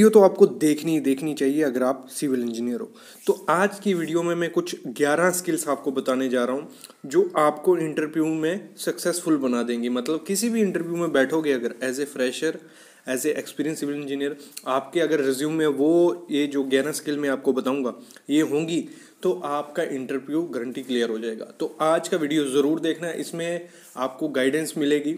video तो आपको देखनी ही देखनी चाहिए अगर आप सिविल इंजीनियर हो तो आज की वीडियो में मैं कुछ 11 स्किल्स आपको बताने जा रहा हूँ जो आपको इंटरव्यू में सक्सेसफुल बना देंगे मतलब किसी भी इंटरव्यू में बैठोगे अगर as a fresher as a experience civil engineer आपके अगर रिज्यूम में वो ये जो ग्यारह स्किल मैं आपको बताऊँगा ये होंगी तो आपका इंटरव्यू गारंटी क्लियर हो जाएगा तो आज का वीडियो ज़रूर देखना इसमें आपको गाइडेंस मिलेगी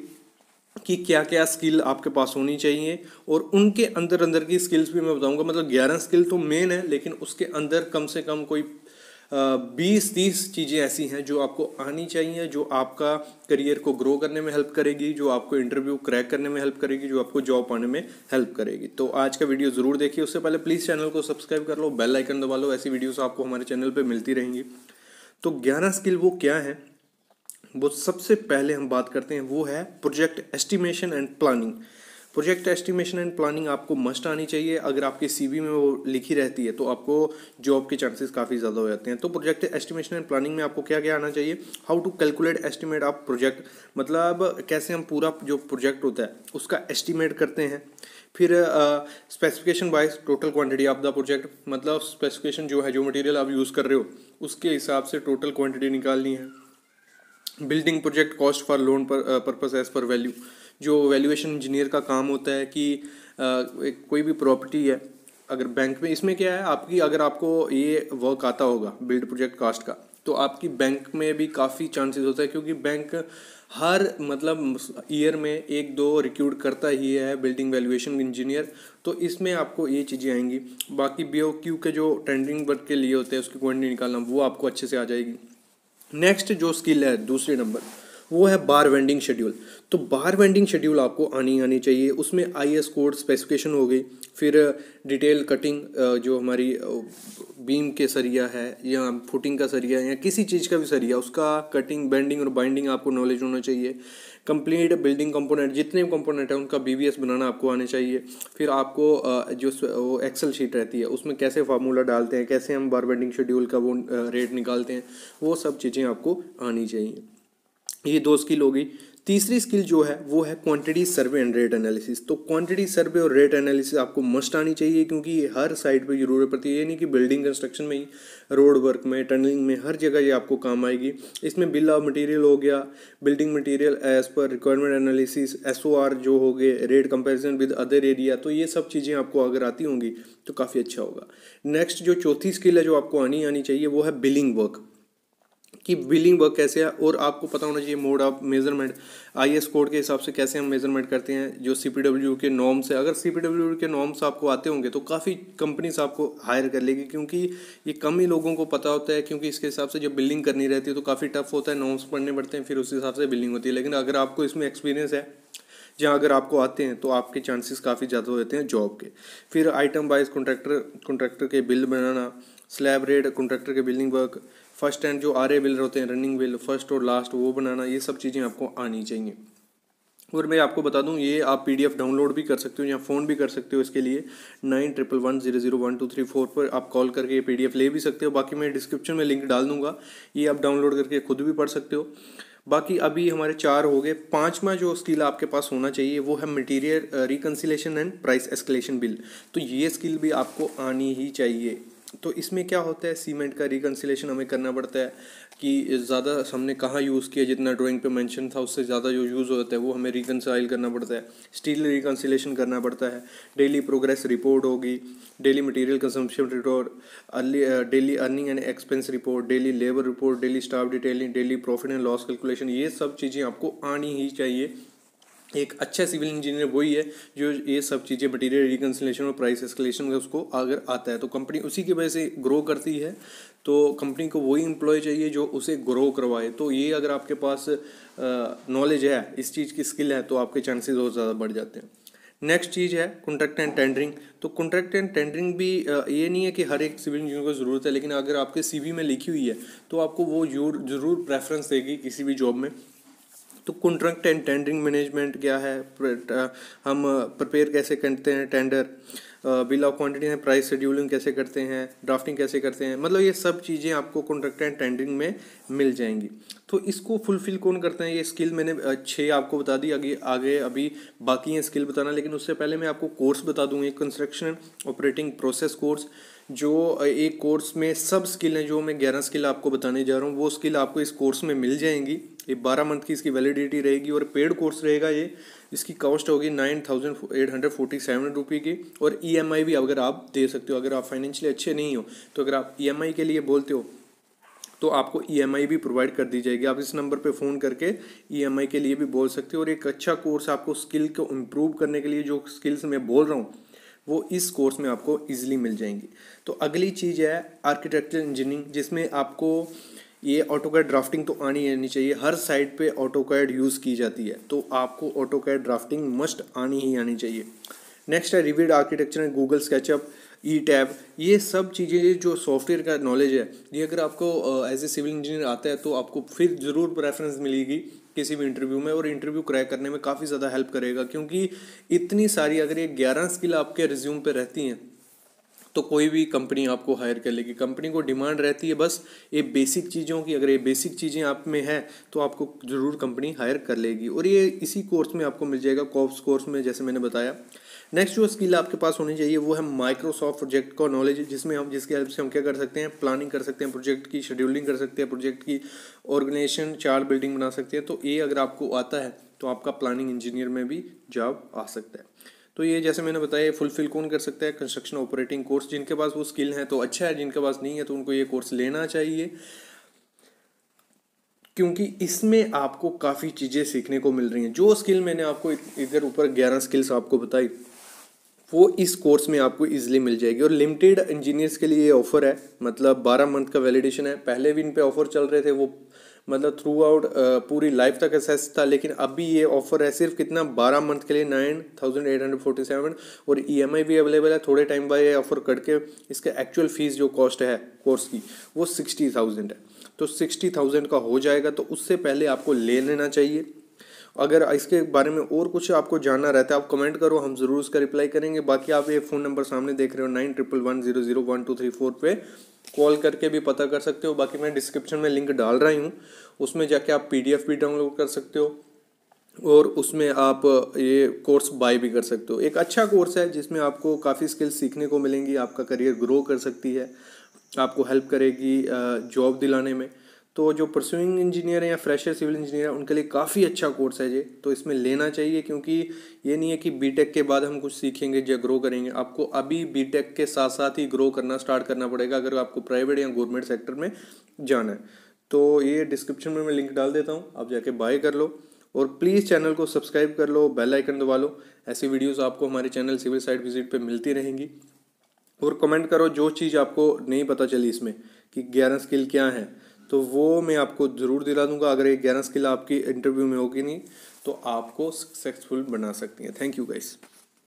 कि क्या क्या स्किल आपके पास होनी चाहिए और उनके अंदर अंदर की स्किल्स भी मैं बताऊंगा मतलब ग्यारह स्किल तो मेन है लेकिन उसके अंदर कम से कम कोई बीस तीस चीज़ें ऐसी हैं जो आपको आनी चाहिए जो आपका करियर को ग्रो करने में हेल्प करेगी जो आपको इंटरव्यू क्रैक करने में हेल्प करेगी जो आपको जॉब पाने में हेल्प करेगी तो आज का वीडियो ज़रूर देखिए उससे पहले प्लीज़ चैनल को सब्सक्राइब कर लो बेल आइकन दबा लो ऐसी वीडियोस आपको हमारे चैनल पर मिलती रहेंगी तो ग्यारह स्किल वो क्या है वो सबसे पहले हम बात करते हैं वो है project estimation and planning project estimation and planning आपको मस्ट आनी चाहिए अगर आपके सीवी में वो लिखी रहती है तो आपको जॉब के चांसेस काफ़ी ज़्यादा हो जाते हैं तो प्रोजेक्ट एस्टिमेशन एंड प्लानिंग में आपको क्या क्या आना चाहिए हाउ टू कैलकुलेट एस्टिमेट आप प्रोजेक्ट मतलब कैसे हम पूरा जो प्रोजेक्ट होता है उसका एस्टिमेट करते हैं फिर specification wise total quantity of the project मतलब स्पेसिफिकेशन जो है जो मटेरियल आप यूज़ कर रहे हो उसके हिसाब से टोटल क्वांटिटी निकालनी है building project cost for loan purpose as per value जो वैल्यूएशन इंजीनियर का काम होता है कि uh, एक कोई भी प्रॉपर्टी है अगर बैंक में इसमें क्या है आपकी अगर आपको ये वर्क आता होगा बिल्ड प्रोजेक्ट कास्ट का तो आपकी बैंक में भी काफ़ी चांसेस होता है क्योंकि बैंक हर मतलब ईयर में एक दो रिक्यूट करता ही है बिल्डिंग वैल्यूएशन इंजीनियर तो इसमें आपको ये चीज़ें आएंगी बाकी बी के जो टेंडरिंग वर्क के लिए होते हैं उसकी क्वान्टिटी निकालना वो आपको अच्छे से आ जाएगी नेक्स्ट जो स्किल है दूसरे नंबर वो है बार वेंडिंग शेड्यूल तो बार वेंडिंग शेड्यूल आपको आनी आनी चाहिए उसमें आई एस कोड स्पेसिफिकेशन हो गई फिर डिटेल uh, कटिंग uh, जो हमारी बीम uh, के सरिया है या फुटिंग का सरिया या किसी चीज़ का भी सरिया उसका कटिंग बेंडिंग और बाइंडिंग आपको नॉलेज होना चाहिए कंप्लीट बिल्डिंग कंपोनेंट जितने भी कंपोनेंट हैं उनका बी बनाना आपको आना चाहिए फिर आपको जो वो एक्सेल शीट रहती है उसमें कैसे फार्मूला डालते हैं कैसे हम बार बेंडिंग शेड्यूल का वो रेट निकालते हैं वो सब चीज़ें आपको आनी चाहिए ये दो स्किल होगी तीसरी स्किल जो है वो है quantity survey and rate analysis तो क्वांटिटी सर्वे और रेट एनालिसिस आपको मस्ट आनी चाहिए क्योंकि ये हर साइड पे जरूरत पड़ती है यानी कि बिल्डिंग कंस्ट्रक्शन में ही रोड वर्क में टनलिंग में हर जगह ये आपको काम आएगी इसमें बिल ऑफ मटेरियल हो गया building material as per requirement analysis S जो हो गए rate comparison with other area तो ये सब चीज़ें आपको अगर आती होंगी तो काफ़ी अच्छा होगा नेक्स्ट जो चौथी स्किल है जो आपको आनी आनी चाहिए वो है बिलिंग वर्क कि बिलिंग वर्क कैसे है और आपको पता होना चाहिए mode of measurement I S code के हिसाब से कैसे हम मेजरमेंट करते हैं जो सी पी डब्ल्यू के नॉर्म्स है अगर सी पी डब्ल्यू के नॉर्म्स आपको आते होंगे तो काफ़ी कंपनीज आपको हायर कर लेगी क्योंकि ये कम ही लोगों को पता होता है क्योंकि इसके हिसाब से जब बिलिंग करनी रहती है तो काफ़ी टफ होता है नॉर्म्स पढ़ने पड़ते हैं फिर उस हिसाब से बिलिंग होती है लेकिन अगर आपको इसमें एक्सपीरियंस है जहाँ अगर आपको आते हैं तो आपके चांसेस काफ़ी ज़्यादा होते हैं जॉब के फिर आइटम वाइज कॉन्ट्रैक्टर कॉन्ट्रैक्टर के बिल बनाना स्लैब रेट कॉन्ट्रैक्टर के बिलिंग वर्क फर्स्ट एंड जो आरे विल होते हैं रनिंग बिल फर्स्ट और लास्ट वो बनाना ये सब चीज़ें आपको आनी चाहिए और मैं आपको बता दूं ये आप पीडीएफ डाउनलोड भी कर सकते हो या फ़ोन भी कर सकते हो इसके लिए nine triple one zero zero one two three four पर आप कॉल करके ये पीडीएफ ले भी सकते हो बाकी मैं डिस्क्रिप्शन में लिंक डाल दूंगा ये आप डाउनलोड करके खुद भी पढ़ सकते हो बाकी अभी हमारे चार हो गए पाँचवा जो स्किल आपके पास होना चाहिए वो है material reconciliation and price escalation bill तो ये स्किल भी आपको आनी ही चाहिए तो इसमें क्या होता है सीमेंट का रिकन्सिलेशन हमें करना पड़ता है कि ज़्यादा हमने कहाँ यूज़ किया जितना ड्राइंग पे मेंशन था उससे ज़्यादा जो यूज़ होता है वो हमें रिकन्साइल करना पड़ता है स्टील रिकन्सिलेशन करना पड़ता है डेली प्रोग्रेस रिपोर्ट होगी daily material consumption report early daily earning and expense report daily labour report daily staff detailing daily profit and loss calculation ये सब चीज़ें आपको आनी ही चाहिए एक अच्छा सिविल इंजीनियर वही है जो ये सब चीज़ें मटेरियल रिकन्सलेशन और प्राइस एस्केलेशन का उसको अगर आता है तो कंपनी उसी की वजह से ग्रो करती है तो कंपनी को वही इम्प्लॉय चाहिए जो उसे ग्रो करवाए तो ये अगर आपके पास नॉलेज है इस चीज़ की स्किल है तो आपके चांसेस और ज़्यादा बढ़ जाते हैं नेक्स्ट चीज़ है कॉन्ट्रैक्ट एंड टेंडरिंग तो कॉन्ट्रैक्ट एंड टेंडरिंग भी ये नहीं है कि हर एक सिविल इंजीनियर को ज़रूरत है लेकिन अगर आपके सीवी में लिखी हुई है तो आपको वो जरूर प्रेफरेंस देगी किसी भी जॉब में तो कॉन्ट्रैक्ट एंड टेंडरिंग मैनेजमेंट क्या है uh, हम प्रिपेयर uh, कैसे करते हैं टेंडर बिल ऑफ क्वांटिटी है प्राइस शेड्यूलिंग कैसे करते हैं ड्राफ्टिंग कैसे करते हैं मतलब ये सब चीज़ें आपको कॉन्ट्रैक्ट एंड टेंडरिंग में मिल जाएंगी तो इसको फुलफिल कौन करते हैं ये स्किल मैंने uh, छः आपको बता दी आगे आगे अभी बाकी हैं स्किल बताना लेकिन उससे पहले मैं आपको कोर्स बता दूँगी कंस्ट्रक्शन ऑपरेटिंग प्रोसेस कोर्स जो एक कोर्स में सब स्किल हैं जो मैं ग्यारह स्किल आपको बताने जा रहा हूँ वो स्किल आपको इस कोर्स में मिल जाएंगी ये बारह मंथ की इसकी वैलिडिटी रहेगी और पेड कोर्स रहेगा ये इसकी कॉस्ट होगी nine thousand eight hundred forty seven rupee की और ई e भी अगर आप दे सकते हो अगर आप फाइनेंशियली अच्छे नहीं हो तो अगर आप ई e के लिए बोलते हो तो आपको ई e भी प्रोवाइड कर दी जाएगी आप इस नंबर पे फ़ोन करके ई के लिए भी बोल सकते हो और एक अच्छा कोर्स आपको स्किल को इम्प्रूव करने के लिए जो स्किल्स मैं बोल रहा हूँ वो इस कोर्स में आपको ईजिली मिल जाएंगी तो अगली चीज़ है आर्किटेक्चर इंजीनियरिंग जिसमें आपको ये ऑटो कैड ड्राफ्टिंग तो आनी आनी चाहिए हर साइड पे ऑटो कैड यूज़ की जाती है तो आपको ऑटो कैड ड्राफ्टिंग मस्ट आनी ही आनी चाहिए नेक्स्ट है reviewed architecture Google SketchUp E tab ये सब चीज़ें जो सॉफ्टवेयर का नॉलेज है ये अगर आपको एज ए सिविल इंजीनियर आता है तो आपको फिर ज़रूर प्रेफरेंस मिलेगी किसी भी इंटरव्यू में और इंटरव्यू क्रैक करने में काफ़ी ज़्यादा हेल्प करेगा क्योंकि इतनी सारी अगर ये ग्यारह स्किल आपके रिज्यूम पे रहती हैं तो कोई भी कंपनी आपको हायर कर लेगी कंपनी को डिमांड रहती है बस ये बेसिक चीज़ों की अगर ये बेसिक चीज़ें आप में है तो आपको ज़रूर कंपनी हायर कर लेगी और ये इसी कोर्स में आपको मिल जाएगा कॉप्स कोर्स में जैसे मैंने बताया नेक्स्ट जो स्किल आपके पास होनी चाहिए वो है माइक्रोसॉफ्ट प्रोजेक्ट का नॉलेज जिसमें हम जिसकी हेल्प से हम क्या कर सकते हैं प्लानिंग कर सकते हैं प्रोजेक्ट की शेड्यूलिंग कर सकते हैं प्रोजेक्ट की ऑर्गेनाइजेशन चार्ट बिल्डिंग बना सकते हैं तो ये अगर आपको आता है तो आपका प्लानिंग इंजीनियर में भी जॉब आ सकता है तो ये जैसे मैंने बताया फुलफिल कौन कर सकता है कंस्ट्रक्शन ऑपरेटिंग कोर्स जिनके पास वो स्किल है तो अच्छा है जिनके पास नहीं है तो उनको ये कोर्स लेना चाहिए क्योंकि इसमें आपको काफ़ी चीज़ें सीखने को मिल रही हैं जो स्किल मैंने आपको इधर ऊपर ग्यारह स्किल्स आपको बताई वो इस कोर्स में आपको ईजिली मिल जाएगी और लिमिटेड इंजीनियर्स के लिए ये ऑफ़र है मतलब बारह मंथ का वैलिडेशन है पहले भी इन पे ऑफ़र चल रहे थे वो मतलब थ्रू आउट uh, पूरी लाइफ तक असेस था लेकिन अभी ये ऑफर है सिर्फ कितना बारह मंथ के लिए nine thousand eight hundred forty seven और ई एम आई भी अवेलेबल है थोड़े टाइम बाद ये ऑफर करके इसका एक्चुअल फीस जो कॉस्ट है कोर्स की वो सिक्सटी थाउजेंड है तो सिक्सटी थाउजेंड का हो जाएगा तो उससे पहले आपको ले लेना चाहिए अगर इसके बारे में और कुछ आपको जानना रहता है आप कमेंट करो हम ज़रूर उसका रिप्लाई करेंगे बाकी आप ये फ़ोन नंबर सामने देख रहे हो nine triple one zero zero one two three four पे कॉल करके भी पता कर सकते हो बाकी मैं डिस्क्रिप्शन में लिंक डाल रही हूँ उसमें जाके आप पी भी डाउनलोड कर सकते हो और उसमें आप ये कोर्स बाय भी कर सकते हो एक अच्छा कोर्स है जिसमें आपको काफ़ी स्किल्स सीखने को मिलेंगी आपका करियर ग्रो कर सकती है आपको हेल्प करेगी जॉब दिलाने में तो जो प्रसूइंग इंजीनियर हैं या फ्रेशर सिविल इंजीनियर हैं उनके लिए काफ़ी अच्छा कोर्स है ये तो इसमें लेना चाहिए क्योंकि ये नहीं है कि बीटेक के बाद हम कुछ सीखेंगे या ग्रो करेंगे आपको अभी बीटेक के साथ साथ ही ग्रो करना स्टार्ट करना पड़ेगा अगर आपको प्राइवेट या गवर्नमेंट सेक्टर में जाना है तो ये डिस्क्रिप्शन में मैं लिंक डाल देता हूँ आप जाके बाय कर लो और प्लीज़ चैनल को सब्सक्राइब कर लो बेल आइकन दबा लो ऐसी वीडियोस आपको हमारे चैनल सिविल साइट विजिट पे मिलती रहेंगी और कमेंट करो जो चीज़ आपको नहीं पता चली इसमें कि ग्यारह स्किल क्या है तो वो मैं आपको ज़रूर दिला दूंगा अगर ये ग्यारह स्किल आपकी इंटरव्यू में होगी नहीं तो आपको सक्सेसफुल बना सकती है थैंक यू गाइस